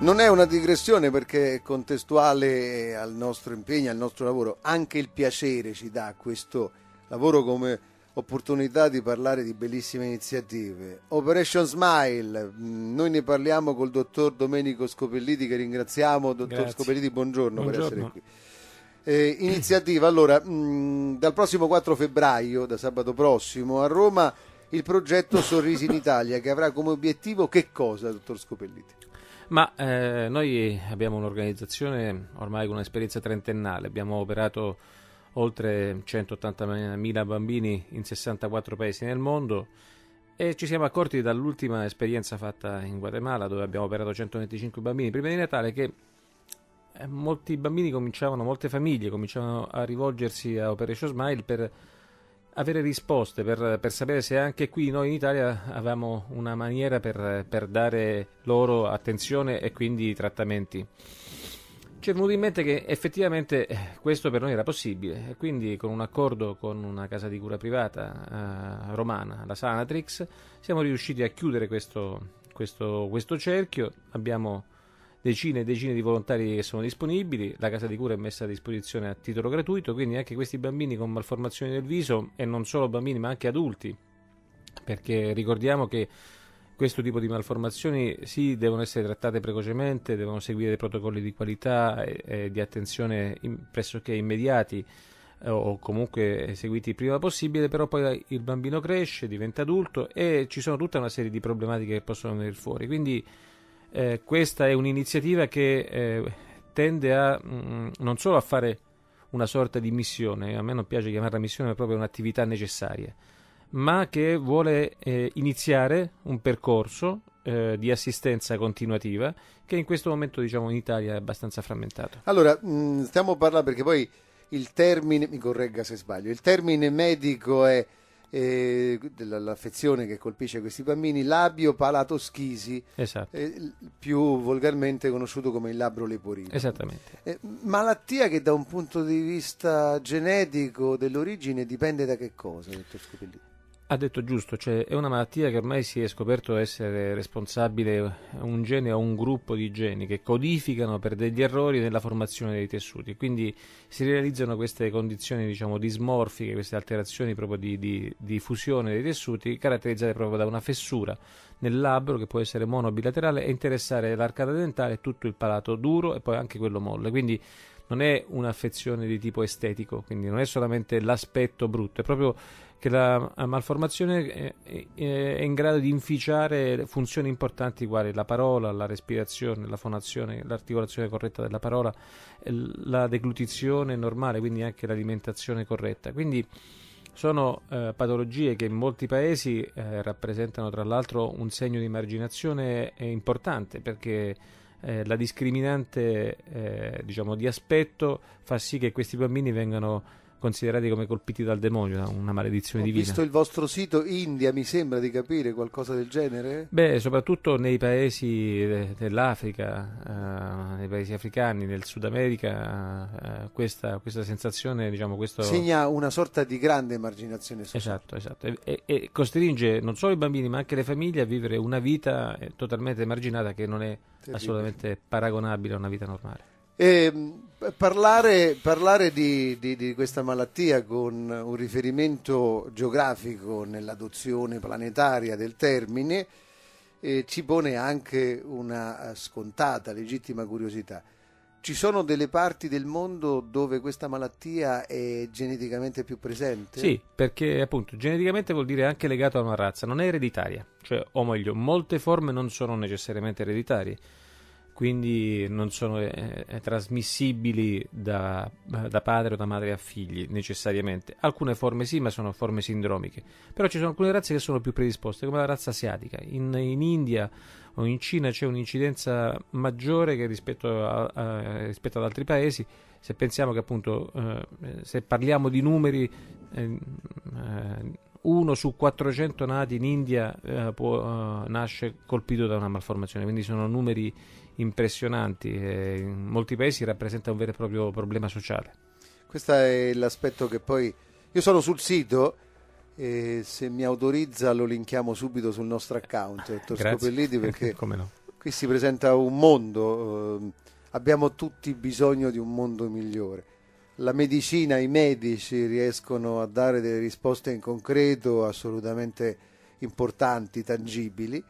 Non è una digressione perché è contestuale al nostro impegno, al nostro lavoro. Anche il piacere ci dà questo lavoro come opportunità di parlare di bellissime iniziative. Operation Smile, mm, noi ne parliamo col dottor Domenico Scopelliti che ringraziamo. Dottor Grazie. Scopelliti, buongiorno, buongiorno, per essere qui. Eh, iniziativa, allora, mh, mm, dal prossimo 4 febbraio, da sabato prossimo, a Roma il progetto Sorrisi in Italia che avrà come obiettivo che cosa, dottor Scopelliti? Ma eh, noi abbiamo un'organizzazione ormai con un'esperienza trentennale, abbiamo operato oltre 180.000 bambini in 64 paesi nel mondo e ci siamo accorti dall'ultima esperienza fatta in Guatemala dove abbiamo operato 125 bambini prima di Natale che eh, molti bambini cominciavano, molte famiglie cominciavano a rivolgersi a Operation Smile per avere risposte, per, per, sapere se anche qui noi in Italia avevamo una maniera per, per dare loro attenzione e quindi trattamenti. Ci è venuto in mente che effettivamente eh, questo per noi era possibile e quindi con un accordo con una casa di cura privata eh, romana, la Sanatrix, siamo riusciti a chiudere questo, questo, questo cerchio, abbiamo decine e decine di volontari che sono disponibili, la casa di cura è messa a disposizione a titolo gratuito, quindi anche questi bambini con malformazioni del viso e non solo bambini ma anche adulti, perché ricordiamo che questo tipo di malformazioni sì, devono essere trattate precocemente, devono seguire dei protocolli di qualità e, e di attenzione in, pressoché immediati eh, o comunque eseguiti prima possibile, però poi il bambino cresce, diventa adulto e ci sono tutta una serie di problematiche che possono venire fuori. Quindi eh, questa è un'iniziativa che eh, tende a mh, mm, non solo a fare una sorta di missione, a me non piace chiamarla missione, ma proprio un'attività necessaria, ma che vuole eh, iniziare un percorso eh, di assistenza continuativa che in questo momento diciamo in Italia è abbastanza frammentato. Allora, mh, mm, stiamo parlando perché poi il termine, mi corregga se sbaglio, il termine medico è eh, dell'affezione che colpisce questi bambini, labio palato schisi, esatto. eh, più volgarmente conosciuto come il labbro leporino. Esattamente. Eh, malattia che da un punto di vista genetico dell'origine dipende da che cosa, dottor Scopellini? Ha detto giusto, cioè è una malattia che ormai si è scoperto essere responsabile un gene o un gruppo di geni che codificano per degli errori nella formazione dei tessuti. Quindi si realizzano queste condizioni, diciamo, dismorfiche, queste alterazioni proprio di, di, di fusione dei tessuti, caratterizzate proprio da una fessura nel labbro che può essere monobilaterale e interessare l'arcata dentale e tutto il palato duro e poi anche quello molle. Quindi non è un'affezione di tipo estetico, quindi non è solamente l'aspetto brutto, è proprio che la malformazione eh, eh, è in grado di inficiare funzioni importanti quali la parola, la respirazione, la fonazione, l'articolazione corretta della parola, eh, la deglutizione normale, quindi anche l'alimentazione corretta. Quindi sono eh, patologie che in molti paesi eh, rappresentano tra l'altro un segno di marginazione importante perché eh, la discriminante eh, diciamo, di aspetto fa sì che questi bambini vengano considerati come colpiti dal demonio, da una maledizione Ho divina. Ho visto il vostro sito India, mi sembra di capire qualcosa del genere? Beh, soprattutto nei paesi eh, dell'Africa, eh, nei paesi africani, nel Sud America, eh, questa, questa, sensazione, diciamo, questo... Segna una sorta di grande emarginazione sociale. Esatto, esatto. E, e, costringe non solo i bambini, ma anche le famiglie a vivere una vita eh, totalmente emarginata che non è Terribile. assolutamente paragonabile a una vita normale. E, ehm, parlare, parlare di, di, di, questa malattia con un riferimento geografico nell'adozione planetaria del termine eh, ci pone anche una eh, scontata, legittima curiosità. Ci sono delle parti del mondo dove questa malattia è geneticamente più presente? Sì, perché appunto geneticamente vuol dire anche legato a una razza, non è ereditaria, cioè, o meglio, molte forme non sono necessariamente ereditarie quindi non sono eh, eh, trasmissibili da, da, padre o da madre a figli necessariamente. Alcune forme sì, ma sono forme sindromiche. Però ci sono alcune razze che sono più predisposte, come la razza asiatica. In, in India o in Cina c'è un'incidenza maggiore che rispetto, a, a, rispetto ad altri paesi. Se pensiamo che appunto, eh, se parliamo di numeri... Eh, eh uno su 400 nati in India eh, può, eh, nasce colpito da una malformazione, quindi sono numeri impressionanti. Eh, in molti paesi rappresenta un vero e proprio problema sociale. Questo è l'aspetto che poi... Io sono sul sito e se mi autorizza lo linkiamo subito sul nostro account, eh, dottor Scopelliti, perché no. qui si presenta un mondo, ehm, abbiamo tutti bisogno di un mondo migliore la medicina, i medici riescono a dare delle risposte in concreto assolutamente importanti, tangibili.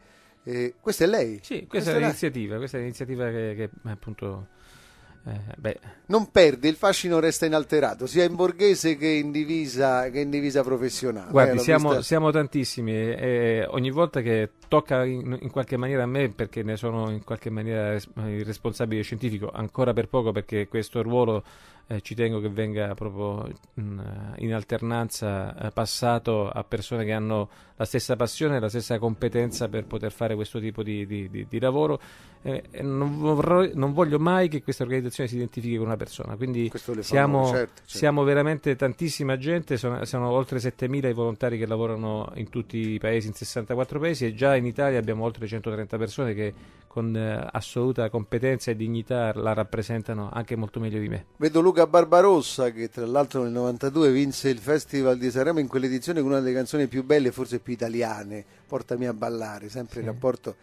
Eh, questa è lei. Sì, questa, questa è, l'iniziativa, questa è l'iniziativa che, che appunto... Eh, non perde, il fascino resta inalterato, sia in borghese che in divisa, che in divisa professionale. Guardi, eh, siamo, siamo, tantissimi e ogni volta che tocca in, in, qualche maniera a me, perché ne sono in qualche maniera il responsabile scientifico, ancora per poco perché questo ruolo eh, ci tengo che venga proprio mh, eh, in alternanza eh, passato a persone che hanno la stessa passione, e la stessa competenza per poter fare questo tipo di, di, di, di lavoro. Eh, non, vorrei, non, voglio mai che questa organizzazione si identifichi con una persona, quindi siamo, certo, certo. siamo, veramente tantissima gente, sono, sono oltre 7.000 i volontari che lavorano in tutti i paesi, in 64 paesi e già in Italia abbiamo oltre 130 persone che con eh, assoluta competenza e dignità la rappresentano anche molto meglio di me. Vedo Luca Luca Barbarossa che tra l'altro nel 92 vinse il Festival di Sanremo in quell'edizione con una delle canzoni più belle, forse più italiane, Portami a ballare, sempre sì. il rapporto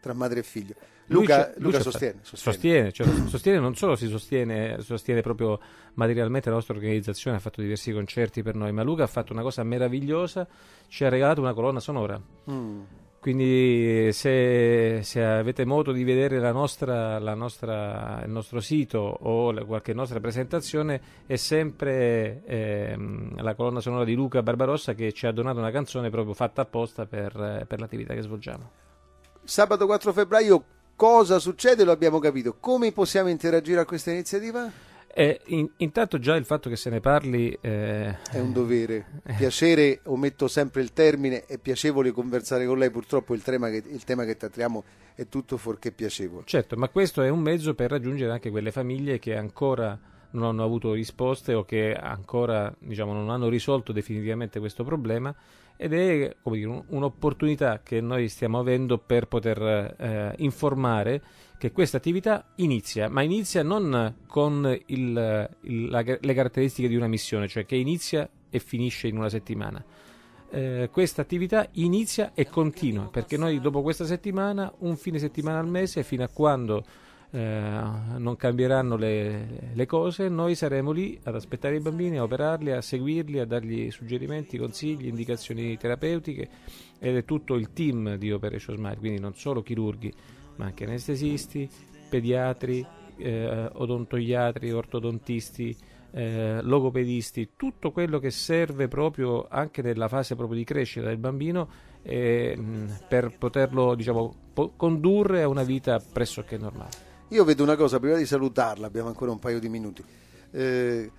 tra madre e figlio. Luca, Luca, sostiene, sostiene. Sostiene, cioè, sostiene, non solo si sostiene, sostiene proprio materialmente la nostra organizzazione, ha fatto diversi concerti per noi, ma Luca ha fatto una cosa meravigliosa, ci ha regalato una colonna sonora. Mm quindi se, se, avete modo di vedere la nostra, la nostra, il nostro sito o la, qualche nostra presentazione è sempre ehm, la colonna sonora di Luca Barbarossa che ci ha donato una canzone proprio fatta apposta per, per l'attività che svolgiamo. Sabato 4 febbraio cosa succede lo abbiamo capito, come possiamo interagire a questa iniziativa? Eh, in, intanto già il fatto che se ne parli... Eh... È un dovere. Piacere, ometto sempre il termine, è piacevole conversare con lei, purtroppo il tema che, il tema che trattiamo è tutto fuorché piacevole. Certo, ma questo è un mezzo per raggiungere anche quelle famiglie che ancora non hanno avuto risposte o che ancora diciamo, non hanno risolto definitivamente questo problema ed è dire, un'opportunità che noi stiamo avendo per poter eh, informare che questa attività inizia, ma inizia non con il, il, la, le caratteristiche di una missione, cioè che inizia e finisce in una settimana. Eh, questa attività inizia e continua perché noi dopo questa settimana, un fine settimana al mese, fino a quando eh, non cambieranno le, le, cose, noi saremo lì ad aspettare i bambini, a operarli, a seguirli, a dargli suggerimenti, consigli, indicazioni terapeutiche ed è tutto il team di Operation Smile, quindi non solo chirurghi, ma anche anestesisti, pediatri, eh, odontoiatri, ortodontisti, eh, logopedisti, tutto quello che serve proprio anche nella fase proprio di crescita del bambino eh, per poterlo diciamo, po- condurre a una vita pressoché normale. Io vedo una cosa, prima di salutarla, abbiamo ancora un paio di minuti. Eh,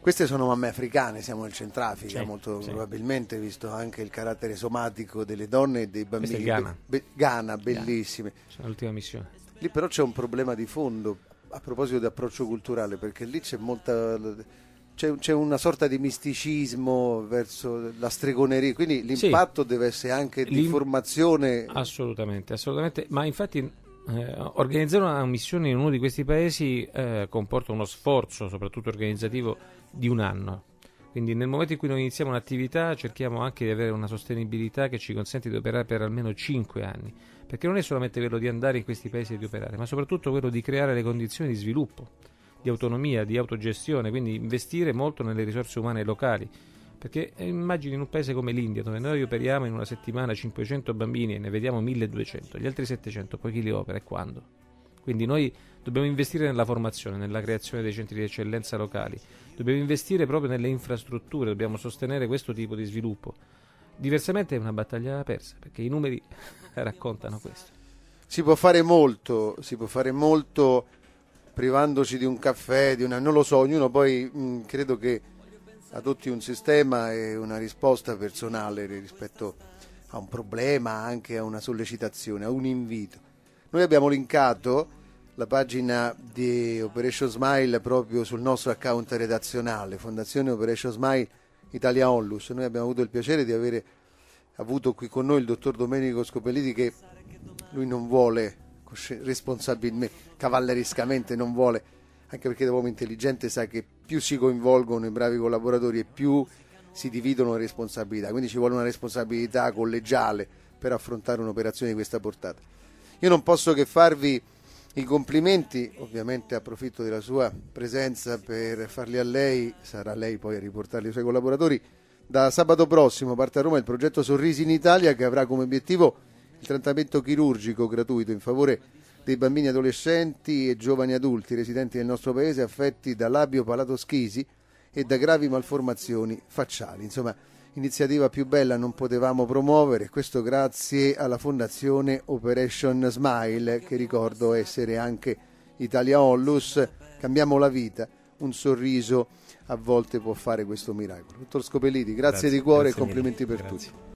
queste sono mamme africane, siamo nel Centrafrica sì, molto sì. probabilmente, visto anche il carattere somatico delle donne e dei bambini. Questa è Ghana. Be- Ghana, bellissime. Ghana. L'ultima missione. Lì però c'è un problema di fondo a proposito di approccio culturale, perché lì c'è molta... C'è, c'è, una sorta di misticismo verso la stregoneria, quindi l'impatto sì, deve essere anche di formazione. Assolutamente, assolutamente, ma infatti eh, organizzare una missione in uno di questi paesi eh, comporta uno sforzo, soprattutto organizzativo, di un anno. Quindi nel momento in cui noi iniziamo un'attività cerchiamo anche di avere una sostenibilità che ci consente di operare per almeno 5 anni, perché non è solamente quello di andare in questi paesi e di operare, ma soprattutto quello di creare le condizioni di sviluppo, di autonomia, di autogestione, quindi investire molto nelle risorse umane locali, perché eh, immagini in un paese come l'India, dove noi operiamo in una settimana 500 bambini e ne vediamo 1200, gli altri 700 poi chi li opera e quando? Quindi noi dobbiamo investire nella formazione, nella creazione dei centri di eccellenza locali, dobbiamo investire proprio nelle infrastrutture, dobbiamo sostenere questo tipo di sviluppo. Diversamente è una battaglia persa, perché i numeri raccontano questo. Si può fare molto, si può fare molto privandoci di un caffè, di una... non lo so, ognuno poi mh, credo che adotti un sistema e una risposta personale rispetto a un problema, anche a una sollecitazione, a un invito. Noi abbiamo linkato la pagina di Operation Smile proprio sul nostro account redazionale, Fondazione Operation Smile Italia Onlus. Noi abbiamo avuto il piacere di avere avuto qui con noi il dottor Domenico Scopelliti che lui non vuole responsabilmente, cavallerescamente non vuole anche perché da uomo intelligente sa che più si coinvolgono i bravi collaboratori e più si dividono le responsabilità, quindi ci vuole una responsabilità collegiale per affrontare un'operazione di questa portata. Io non posso che farvi i complimenti, ovviamente approfitto della sua presenza per farli a lei, sarà lei poi a riportarli ai suoi collaboratori. Da sabato prossimo parte a Roma il progetto Sorrisi in Italia che avrà come obiettivo il trattamento chirurgico gratuito in favore dei bambini adolescenti e giovani adulti residenti nel nostro paese affetti da labio palato schisi e da gravi malformazioni facciali. Insomma, iniziativa più bella non potevamo promuovere, questo grazie alla fondazione Operation Smile, che ricordo essere anche Italia Onlus, Cambiamo la vita, un sorriso a volte può fare questo miracolo. Dottor Scopelliti, grazie, grazie di cuore grazie e complimenti mille. per grazie. tutti.